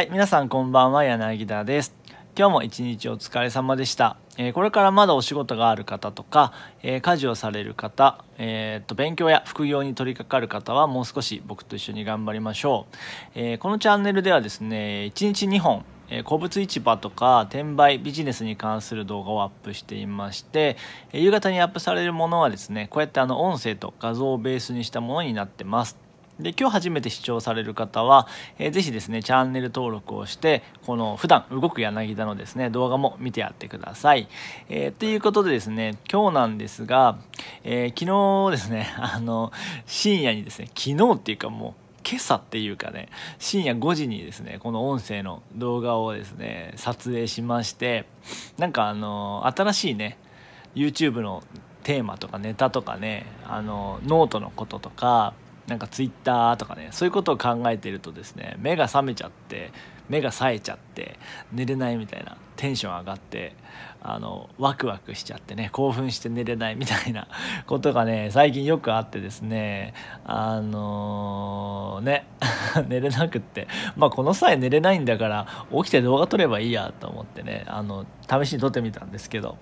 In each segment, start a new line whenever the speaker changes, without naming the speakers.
はい、皆さんこんばんは、柳田です。今日も一日お疲れ様でした。えー、これからまだお仕事がある方とか、えー、家事をされる方、えー、っと勉強や副業に取り掛かる方はもう少し僕と一緒に頑張りましょう。えこのチャンネルではですね、1日2本、え古物市場とか転売ビジネスに関する動画をアップしていまして、え夕方にアップされるものはですねこうやってあの音声と画像をベースにしたものになってます。で今日初めて視聴される方は、えー、ぜひですねチャンネル登録をしてこの普段動く柳田のですね動画も見てやってください。えー、ということでですね今日なんですが、えー、昨日ですね あの深夜にですね昨日っていうかもう今朝っていうかね深夜5時にですねこの音声の動画をですね撮影しましてなんかあの新しいね YouTube のテーマとかネタとかねあのノートのこととかなんかツイッターとかねそういうことを考えてるとですね目が覚めちゃって目が冴えちゃって寝れないみたいなテンション上がってあのワクワクしちゃってね興奮して寝れないみたいな ことがね最近よくあってですねあのー、ね 寝れなくってまあこの際寝れないんだから起きて動画撮ればいいやと思ってねあの試しに撮ってみたんですけど、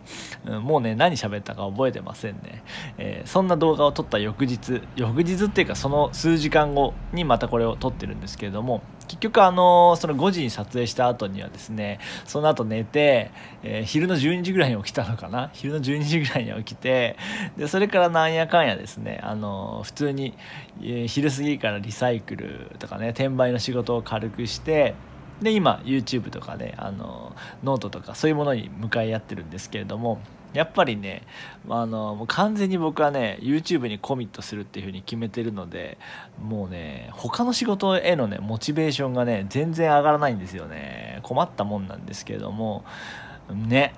うん、もうね何喋ったか覚えてませんね、えー、そんな動画を撮った翌日翌日っていうかその数時間後にまたこれを撮ってるんですけれども結局あのその5時に撮影した後にはですねその後寝て、えー、昼の12時ぐらいに起きたのかな昼の12時ぐらいに起きてでそれからなんやかんやですねあの普通に、え昼過ぎからリサイクルとかね転売の仕事を軽くしてで今 YouTube とかねあのノートとかそういうものに向かい合ってるんですけれども。やっぱりねあのもう完全に僕はね YouTube にコミットするっていうふうに決めてるのでもうね他の仕事へのねモチベーションがね全然上がらないんですよね困ったもんなんですけれどもね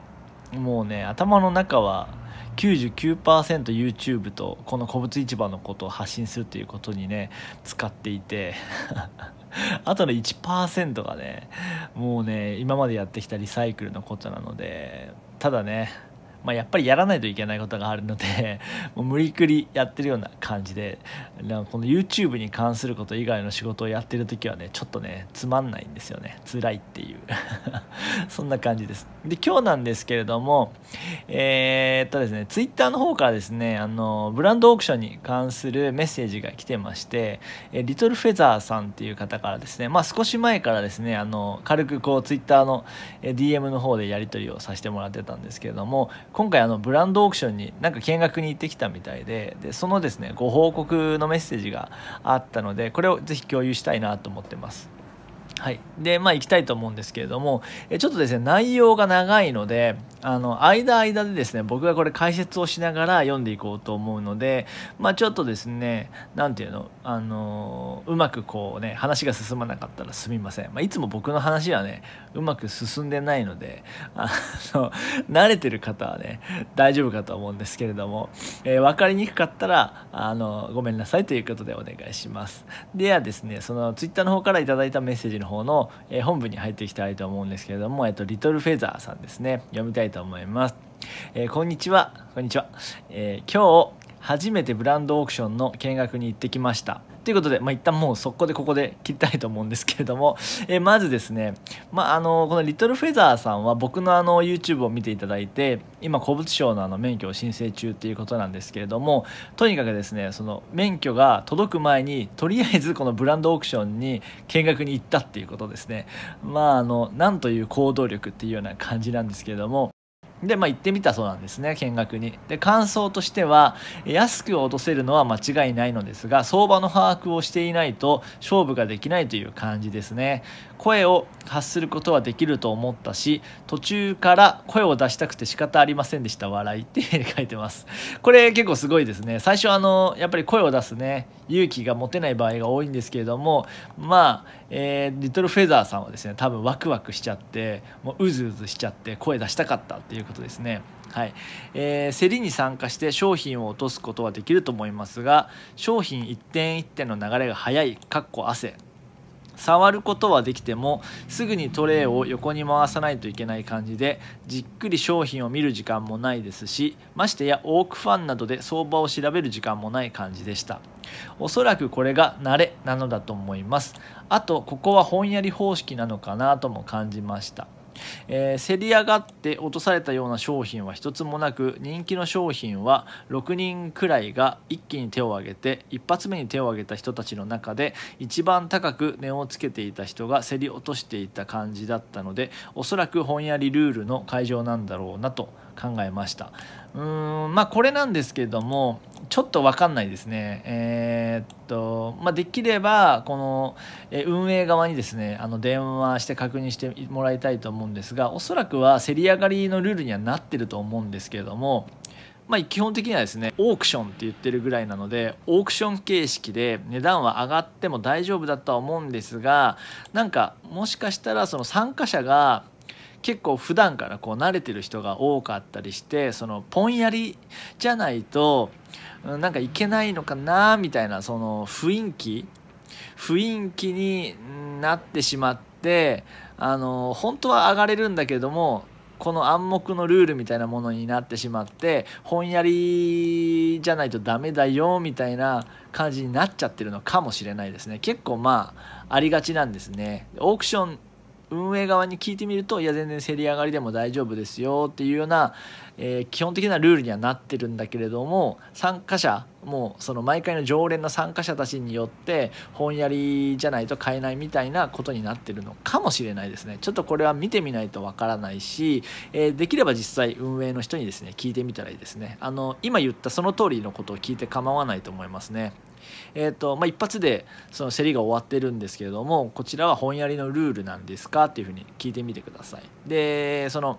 もうね頭の中は 99%YouTube とこの古物市場のことを発信するということにね使っていて あとの1%がねもうね今までやってきたリサイクルのことなのでただねまあ、やっぱりやらないといけないことがあるので もう無理くりやってるような感じでなんかこの YouTube に関すること以外の仕事をやってる時はねちょっとねつまんないんですよね辛いっていう そんな感じですで今日なんですけれどもえー、っとですね Twitter の方からですねあのブランドオークションに関するメッセージが来てましてリトルフェザーさんっていう方からですねまあ少し前からですねあの軽くこう Twitter の DM の方でやり取りをさせてもらってたんですけれども今回あのブランドオークションになんか見学に行ってきたみたいででそのですねご報告のメッセージがあったのでこれをぜひ共有したいなと思ってます。はい、でまあ行きたいと思うんですけれどもちょっとですね内容が長いのであの間間でですね僕がこれ解説をしながら読んでいこうと思うのでまあちょっとですね何ていうのあのうまくこうね話が進まなかったらすみません、まあ、いつも僕の話はねうまく進んでないのであの 慣れてる方はね大丈夫かと思うんですけれども、えー、分かりにくかったらあのごめんなさいということでお願いしますではですねその Twitter の方からだいたメッセージの方の、え本部に入っていきたいと思うんですけれども、えっとリトルフェザーさんですね読みたいと思います、えー、こんにちはこんにちは、えー、今日初めてブランドオークションの見学に行ってきましたということで、まあ、一旦もう速攻でここで切りたいと思うんですけれども、えー、まずですね、まあ、あのこのリトルフェザーさんは僕のあの YouTube を見ていただいて今古物商のあの免許を申請中っていうことなんですけれどもとにかくですねその免許が届く前にとりあえずこのブランドオークションに見学に行ったっていうことですねまああのなんという行動力っていうような感じなんですけれどもで、まあ、行ってみたそうなんですね、見学に。で、感想としては、安く落とせるのは間違いないのですが、相場の把握をしていないと勝負ができないという感じですね。声を発することはできると思ったし、途中から声を出したくて仕方ありませんでした、笑いっていうに書いてます。これ結構すごいですね。最初、あの、やっぱり声を出すね、勇気が持てない場合が多いんですけれども、まあ、えー、リトルフェザーさんはですね、多分ワクワクしちゃって、もううずうずしちゃって、声出したかったっていうことですね。はいえー、競りに参加して商品を落とすことはできると思いますが商品一点一点の流れが速いかっこ汗触ることはできてもすぐにトレーを横に回さないといけない感じでじっくり商品を見る時間もないですしましてやオークファンなどで相場を調べる時間もない感じでしたおそらくこれが慣れなのだと思いますあとここは本やり方式なのかなとも感じましたえー、競り上がって落とされたような商品は一つもなく人気の商品は6人くらいが一気に手を挙げて一発目に手を挙げた人たちの中で一番高く値をつけていた人が競り落としていた感じだったのでおそらく本やりルールの会場なんだろうなと考えましたうんまあこれなんですけれどもちょっと分かんないですね。えー、っと、まあ、できれば、この、え運営側にですね、あの、電話して確認してもらいたいと思うんですが、おそらくは、競り上がりのルールにはなってると思うんですけれども、まあ、基本的にはですねオークションって言ってるぐらいなのでオークション形式で値段は上がっても大丈夫だとは思うんですがなんかもしかしたらその参加者が結構普段からこう慣れてる人が多かったりしてそのぽんやりじゃないとなんかいけないのかなみたいなその雰囲気雰囲気になってしまってあの本当は上がれるんだけどもこの暗黙のルールみたいなものになってしまって本やりじゃないとダメだよみたいな感じになっちゃってるのかもしれないですね結構まあありがちなんですねオークション運営側に聞いてみるといや全然競り上がりでも大丈夫ですよっていうような、えー、基本的なルールにはなってるんだけれども参加者もうその毎回の常連の参加者たちによって本やりじゃないと買えないみたいなことになってるのかもしれないですねちょっとこれは見てみないとわからないし、えー、できれば実際運営の人にですね聞いてみたらいいですねあの今言ったその通りのことを聞いて構わないと思いますねえーとまあ、一発でその競りが終わってるんですけれどもこちらは本やりのルールなんですかっていうふうに聞いてみてください。でその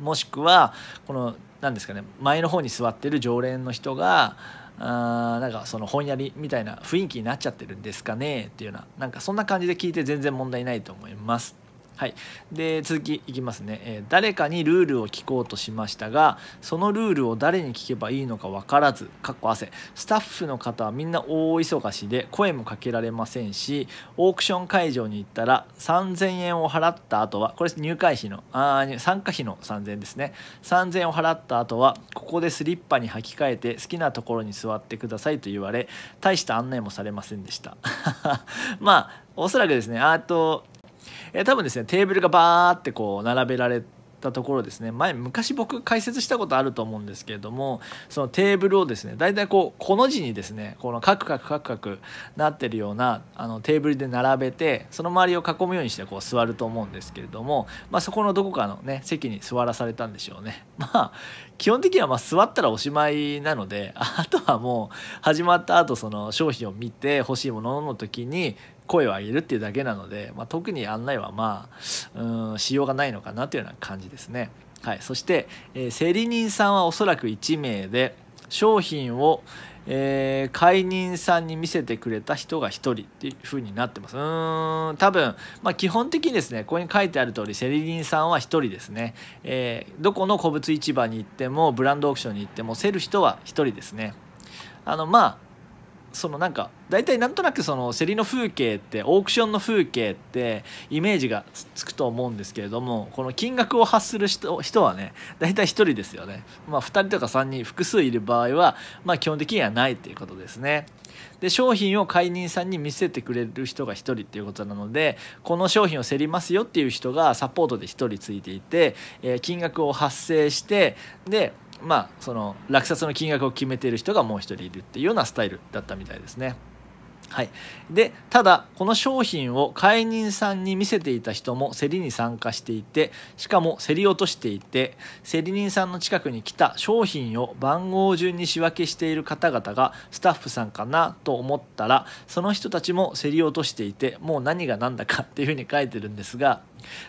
もしくはこの何ですかね前の方に座ってる常連の人があーなんかその本やりみたいな雰囲気になっちゃってるんですかねっていうようななんかそんな感じで聞いて全然問題ないと思います。はい、で続きいきますね、えー、誰かにルールを聞こうとしましたがそのルールを誰に聞けばいいのか分からずかっこ汗スタッフの方はみんな大忙しで声もかけられませんしオークション会場に行ったら3000円を払った後はこれ入会費のあ参加費の3000円ですね3000円を払った後はここでスリッパに履き替えて好きなところに座ってくださいと言われ大した案内もされませんでした まあおそらくですねあとえー、多分ですねテーブルがバーってこう並べられたところですね前昔僕解説したことあると思うんですけれどもそのテーブルをですね大体こうこの字にですねこのカクカクカクカクなってるようなあのテーブルで並べてその周りを囲むようにしてこう座ると思うんですけれども、まあ、そこのどこかのね席に座らされたんでしょうね。まあ基本的にはま座ったらおしまいなのであとはもう始まった後その商品を見て欲しいものの時に声を上げるっていうだけなので、まあ、特に案内はまあうんしようがないのかなというような感じですね。はい、そして、えー、競り人さんはおそらく1名で商品を、えー、解任さんに見せてくれた人が1人っていう風になってますうーん多分、まあ、基本的にですねここに書いてある通りセリリンさんは1人ですね、えー、どこの古物市場に行ってもブランドオークションに行っても競る人は1人ですねあのまあそのなんか大体なんとなくその競りの風景ってオークションの風景ってイメージがつくと思うんですけれどもこの金額を発する人人はね大体1人ですよね、まあ、2人とか3人複数いる場合は、まあ、基本的にはないっていうことですねで商品をい人さんに見せてくれる人が1人っていうことなのでこの商品を競りますよっていう人がサポートで1人ついていて、えー、金額を発生してでまあその落札の金額を決めている人がもう1人いるっていうようなスタイルだったみたいですね。はい、でただこの商品をい人さんに見せていた人も競りに参加していてしかも競り落としていて競り人さんの近くに来た商品を番号順に仕分けしている方々がスタッフさんかなと思ったらその人たちも競り落としていてもう何が何だかっていうふうに書いてるんですが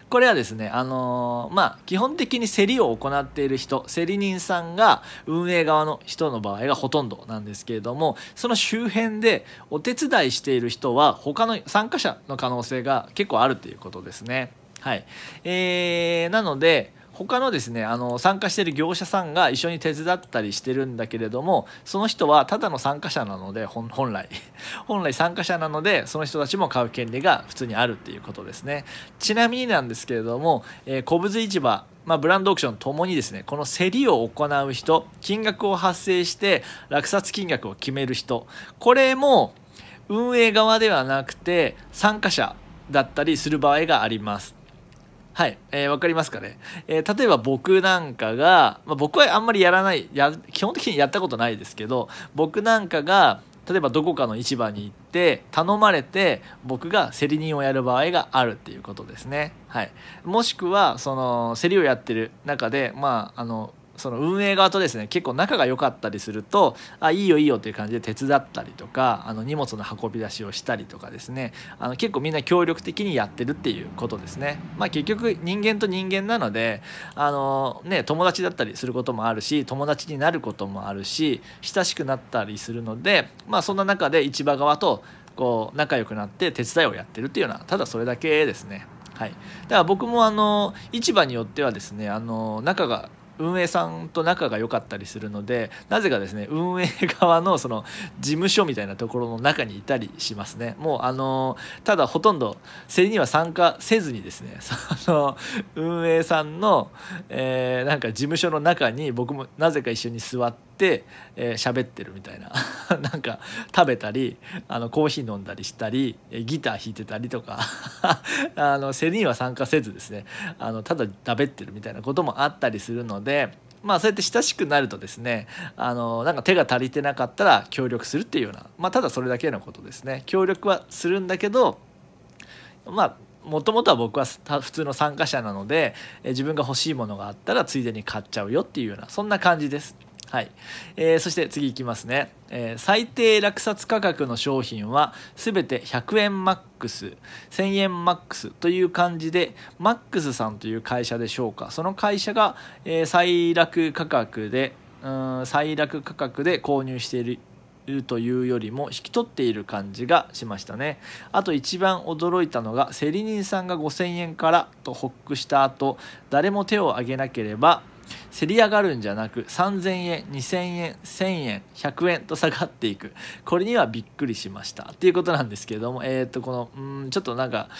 これはですね、あのー、まあ、基本的に競りを行っている人、競り人さんが運営側の人の場合がほとんどなんですけれども、その周辺でお手伝いしている人は、他の参加者の可能性が結構あるということですね。はい。えー、なので、他のですねあの参加してる業者さんが一緒に手伝ったりしてるんだけれどもその人はただの参加者なので本来 本来参加者なのでその人たちも買う権利が普通にあるっていうことですねちなみになんですけれども、えー、古物市場まあ、ブランドオークションともにですねこの競りを行う人金額を発生して落札金額を決める人これも運営側ではなくて参加者だったりする場合がありますはい、えー、わかりますかね、えー、例えば僕なんかが、まあ、僕はあんまりやらないや基本的にやったことないですけど僕なんかが例えばどこかの市場に行って頼まれて僕が競り人をやる場合があるっていうことですね。はい、もしくはその競りをやってる中で、まあ、あのその運営側とですね結構仲が良かったりすると「あいいよいいよ」っていう感じで手伝ったりとかあの荷物の運び出しをしたりとかですねあの結構みんな協力的にやってるっていうことですね。まあ、結局人間と人間なのであの、ね、友達だったりすることもあるし友達になることもあるし親しくなったりするので、まあ、そんな中で市場側とこう仲良くなって手伝いをやってるっていうようなただそれだけですね。はい、だから僕もあの市場によってはですねあの仲が運営さんと仲が良かったりするのでなぜかですね運営側のその事務所みたいなところの中にいたりしますねもうあのただほとんど競りには参加せずにですね その運営さんの、えー、なんか事務所の中に僕もなぜか一緒に座ってっえー、喋ってるみたいな なんか食べたりあのコーヒー飲んだりしたりギター弾いてたりとか あのセリには参加せずですねあのただ食べってるみたいなこともあったりするので。まあそうやって親しくなるとですねあのなんか手が足りてなかったら協力するっていうようなまあただそれだけのことですね協力はするんだけどまあもともとは僕は普通の参加者なので自分が欲しいものがあったらついでに買っちゃうよっていうようなそんな感じです。はい、えー、そして次いきますね、えー、最低落札価格の商品は全て100円マックス1000円マックスという感じでマックスさんという会社でしょうかその会社が、えー、最落価格でうん最落価格で購入しているるというよりも引き取っている感じがしましたねあと一番驚いたのがセリニンさんが5000円からとホックした後誰も手を挙げなければ競り上がるんじゃなく3000円2000円1000円100円と下がっていくこれにはびっくりしましたっていうことなんですけれどもえっ、ー、とこのうんちょっとなんかう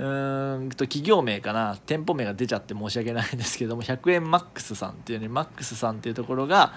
ーんと企業名かな店舗名が出ちゃって申し訳ないんですけども100円マックスさんっていうねマックスさんっていうところが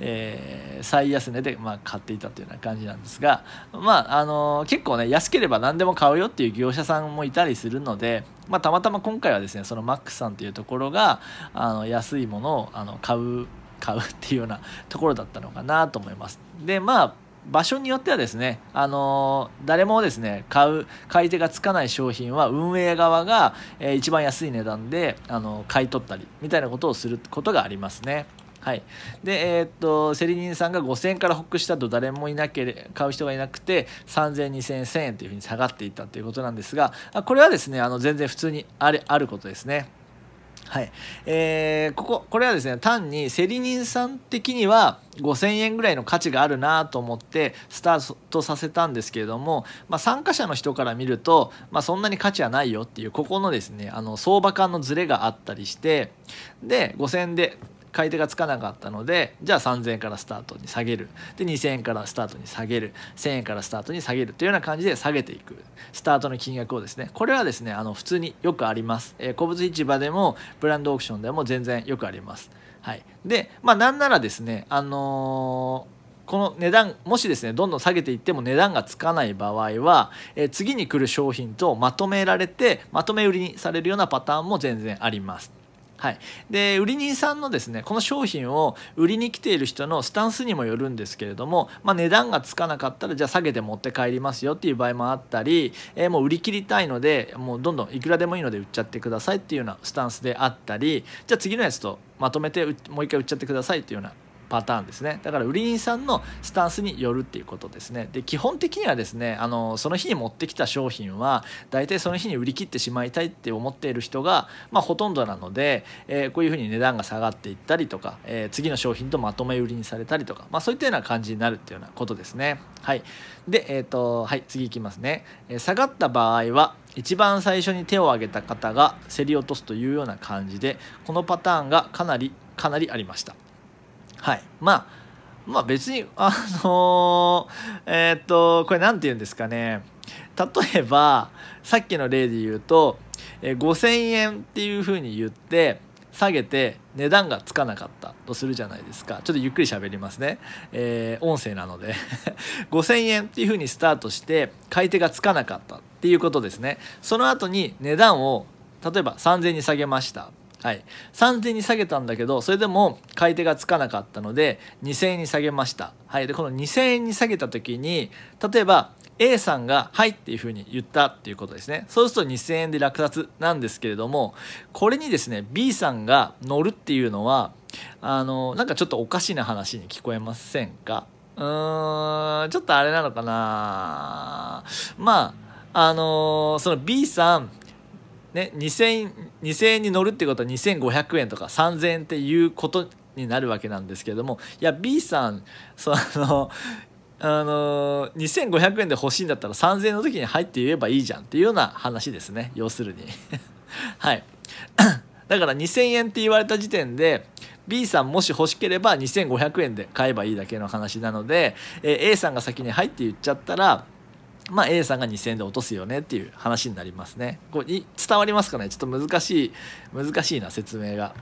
えー、最安値で、まあ、買っていたというような感じなんですが、まああのー、結構ね安ければ何でも買うよっていう業者さんもいたりするので、まあ、たまたま今回はですねそのマックさんというところがあの安いものをあの買う買うっていうようなところだったのかなと思います。でまあ場所によってはですね、あのー、誰もですね、買う、買い手がつかない商品は運営側が、えー、一番安い値段で、あのー、買い取ったり、みたいなことをすることがありますね。はい、で、えー、っとセリニンさんが5000円からホックしたと誰もいなけれ買う人がいなくて3000円2000円1000円というふうに下がっていったということなんですがこれはですねあの全然普通にあれあることですね。はいえー、こここれはですね単にセリニンさん的には5000円ぐらいの価値があるなと思ってスタートさせたんですけれども、まあ、参加者の人から見ると、まあ、そんなに価値はないよっていうここのですねあの相場感のズレがあったりしてで5000円で買い手がつかなかったのでじゃあ3000円からスタートに下げるで2000円からスタートに下げる1000円からスタートに下げるというような感じで下げていくスタートの金額をですねこれはですねあの普通によくあります、えー、古物市場でもブランドオークションでも全然よくありますはいでまあなんならですねあのーこの値段もしですねどんどん下げていっても値段がつかない場合は、え次に来る商品とまとめられてまとめ売りにされるようなパターンも全然あります。はい、で売り人さんのですねこの商品を売りに来ている人のスタンスにもよるんですけれども、まあ、値段がつかなかったらじゃあ下げて持って帰りますよっていう場合もあったり、えー、もう売り切りたいのでもうどんどんいくらでもいいので売っちゃってくださいっていうようなスタンスであったりじゃあ次のやつとまとめてもう一回売っちゃってくださいっていうようなパターンですねだから売り人さんのスタンスによるっていうことですねで基本的にはですねあのその日に持ってきた商品は大体その日に売り切ってしまいたいって思っている人が、まあ、ほとんどなので、えー、こういうふうに値段が下がっていったりとか、えー、次の商品とまとめ売りにされたりとか、まあ、そういったような感じになるっていうようなことですねはいでえっ、ー、とはい次いきますね、え下がった場合は一番最初に手を挙げた方が競り落とすというような感じでこのパターンがかなりかなりありましたはい。まあ、まあ別に、あのー、えー、っと、これ何て言うんですかね。例えば、さっきの例で言うと、えー、5000円っていうふうに言って、下げて値段がつかなかったとするじゃないですか。ちょっとゆっくり喋りますね。えー、音声なので5000 円っていうふうにスタートして、買い手がつかなかったっていうことですね。その後に値段を、例えば3000円に下げました。はい、3000円に下げたんだけどそれでも買い手がつかなかったので2000円に下げました、はい、でこの2000円に下げた時に例えば A さんが「はい」っていうふうに言ったっていうことですねそうすると2000円で落札なんですけれどもこれにですね B さんが乗るっていうのはあのなんかちょっとおかしな話に聞こえませんかうーんちょっとあれなのかなまああのその B さんね、2000円 ,2000 円に乗るってことは2500円とか3000円っていうことになるわけなんですけどもいや B さんそのあの2500円で欲しいんだったら3000円の時に入って言えばいいじゃんっていうような話ですね要するに はい だから2000円って言われた時点で B さんもし欲しければ2500円で買えばいいだけの話なので、え A さんが先に「入って言っちゃったらまあ、A さんが2000円で落とすよねっていう話になりますね。これ伝わりますかねちょっと難しい、難しいな、説明が。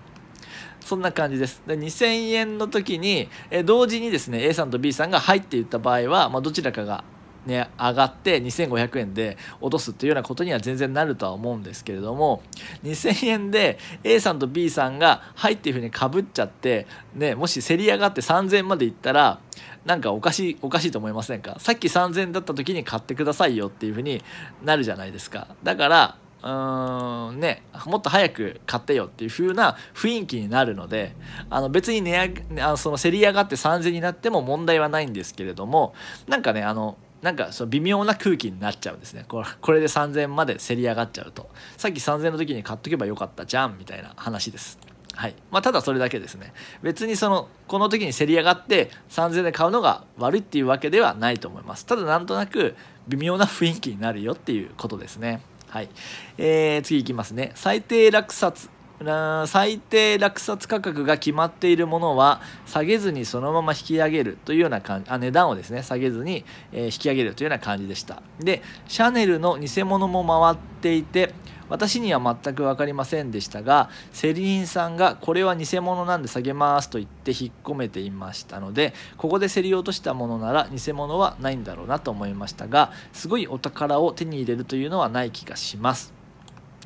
そんな感じです。で2000円の時に、え同時にですね、A さんと B さんが「はい」って言った場合は、まあ、どちらかがね、上がって2500円で落とすっていうようなことには全然なるとは思うんですけれども2000円で A さんと B さんが「はい」っていうふうにかぶっちゃって、ね、もし競り上がって3000円までいったらなんかおかしいおかしいと思いませんかさっき3000円だった時に買ってくださいよっていうふうになるじゃないですかだからうーんねもっと早く買ってよっていうふうな雰囲気になるのであの別に値上げあのその競り上がって3000円になっても問題はないんですけれどもなんかねあのなんかその微妙な空気になっちゃうんですねこれこれで3,000まで競り上がっちゃうとさっき3,000の時に買っとけばよかったじゃんみたいな話です。はいまあ、ただそれだけですね別にそのこの時に競り上がって3,000円で買うのが悪いっていうわけではないと思いますただなんとなく微妙な雰囲気になるよっていうことですねはい、えー、次いきますね最低落札最低落札価格が決まっているものは下げずにそのまま引き上げるというような感じあ値段をですね下げずに、え引き上げるというような感じでしたでシャネルの偽物も回っていて私には全く分かりませんでしたがセリーンさんがこれは偽物なんで下げますと言って引っ込めていましたのでここで競り落としたものなら偽物はないんだろうなと思いましたがすごいお宝を手に入れるというのはない気がします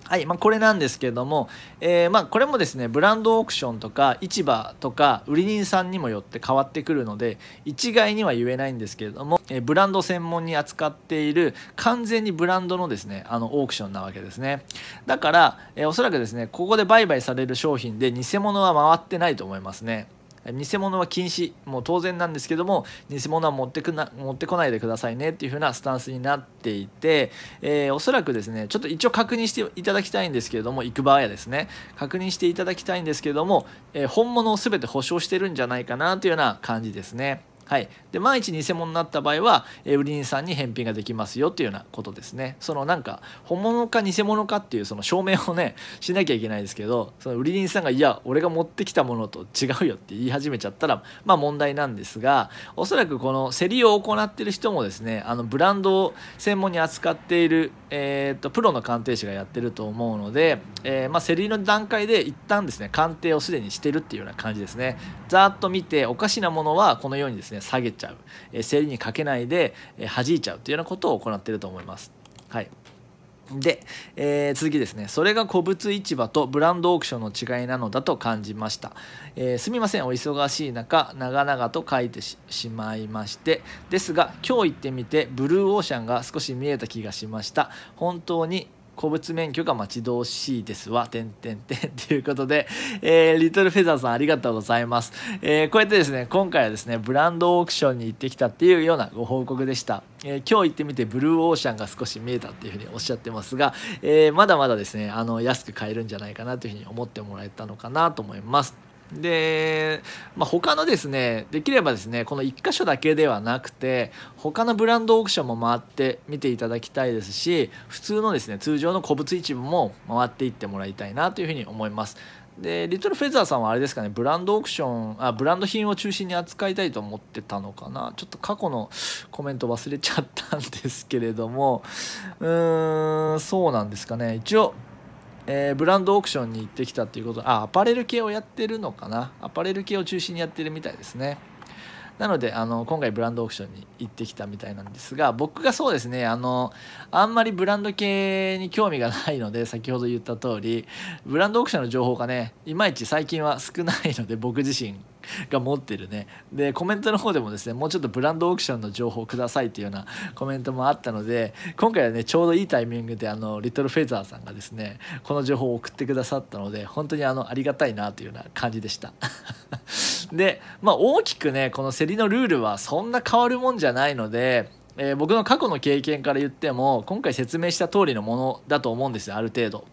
はいまあ、これなんですけれども、えー、まあ、これもですねブランドオークションとか市場とか売り人さんにもよって変わってくるので一概には言えないんですけれども、えー、ブランド専門に扱っている完全にブランドのですねあのオークションなわけですねだから、えー、おそらくですねここで売買される商品で偽物は回ってないと思いますね。偽物は禁止もう当然なんですけども偽物は持ってくな持ってこないでくださいねっていう風なスタンスになっていて、えー、おそらくですねちょっと一応確認していただきたいんですけれども行く場合はですね確認していただきたいんですけれども、えー、本物を全て保証してるんじゃないかなというような感じですね。はい、で万一偽物になった場合は、え売り人さんに返品ができますよっていうようなことですねそのなんか本物か偽物かっていうその証明をねしなきゃいけないですけどその売り人さんが「いや俺が持ってきたものと違うよ」って言い始めちゃったらまあ問題なんですがおそらくこの競りを行ってる人もですねあのブランドを専門に扱っている、えーっと、とプロの鑑定士がやってると思うので、えー、まあ、競りの段階で一旦ですね鑑定をすでにしてるっていうような感じですねざーっと見ておかしなものはこのようにですねね下げちゃう、えー、競りにかけないで、えー、弾いちゃうというようなことを行っていると思います。はいで、えー、続きですね。それが古物市場とブランドオークションの違いなのだと感じました。えー、すみません。お忙しい中、長々と書いてしまいまして。ですが、今日行ってみて、ブルーオーシャンが少し見えた気がしました。本当に古物免許が待ち遠しいですわ、てんてんてん。ということで、えー、リトルフェザーさんありがとうございます。えー、こうやってですね、今回はですね、ブランドオークションに行ってきたっていうようなご報告でした。えー、今日行ってみてブルーオーシャンが少し見えたっていうふうにおっしゃってますが、えまだまだですね、あの、安く買えるんじゃないかなというふうに思ってもらえたのかなと思います。で、まあ、他のですねできればですねこの1箇所だけではなくて他のブランドオークションも回って見ていただきたいですし普通のですね通常の古物市部も回っていってもらいたいなというふうに思いますでリトルフェザーさんはあれですかねブランドオークションあブランド品を中心に扱いたいと思ってたのかなちょっと過去のコメント忘れちゃったんですけれどもうーんそうなんですかね一応えー、ブランドオークションに行ってきたっていうことあアパレル系をやってるのかなアパレル系を中心にやってるみたいですねなのであの今回ブランドオークションに行ってきたみたいなんですが僕がそうですねあのあんまりブランド系に興味がないので先ほど言った通りブランドオークションの情報がねいまいち最近は少ないので僕自身 が持ってるねでコメントの方でもですねもうちょっとブランドオークションの情報くださいっていうようなコメントもあったので今回はねちょうどいいタイミングであのリトルフェザーさんがですねこの情報を送ってくださったので本当にあのありがたいなというような感じでした でまあ大きくねこの競りのルールはそんな変わるもんじゃないのでえー、僕の過去の経験から言っても今回説明した通りのものだと思うんですよある程度。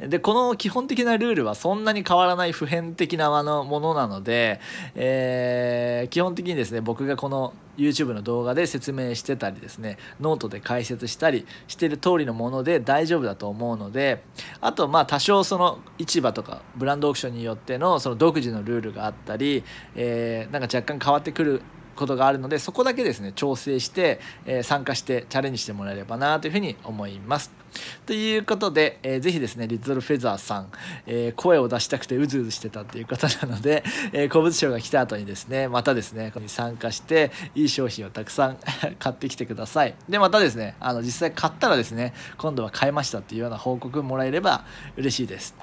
で、この基本的なルールはそんなに変わらない普遍的なものなので、えー、基本的にですね、僕がこの YouTube の動画で説明してたりですね、ノートで解説したりしてる通りのもので大丈夫だと思うので、あとまあ多少その市場とかブランドオークションによってのその独自のルールがあったり、えー、なんか若干変わってくることがあるのでそこだけですね調整して、えー、参加してチャレンジしてもらえればなというふうに思います。ということで、えー、ぜひですね、リトルフェザーさん、えー、声を出したくてうずうずしてたっていう方なので、えー、古物商が来た後にですね、またですね、ここに参加して、いい商品をたくさん 買ってきてください。で、またですね、あの、実際買ったらですね、今度は買えましたっていうような報告もらえれば嬉しいです。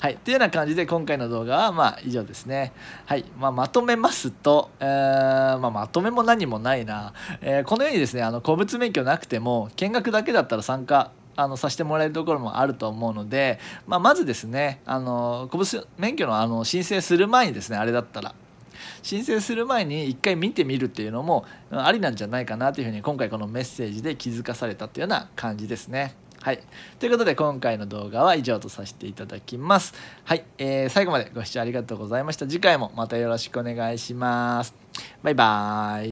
はい。っていうような感じで、今回の動画は、まあ、以上ですね。はい。まあ、まとめますと、えー、まあ、まとめも何もないな。えー、このようにですね、あの、古物免許なくても、見学だけだったら参加あのさせてもらえるところもあると思うので、まあ、まずですねあの拳免許のあの申請する前にですねあれだったら申請する前に一回見てみるっていうのもありなんじゃないかなというふうに今回このメッセージで気づかされたというような感じですね。はい。ということで今回の動画は以上とさせていただきます。はい。えー、最後までご視聴ありがとうございました。次回もまたよろしくお願いします。バイバーイ。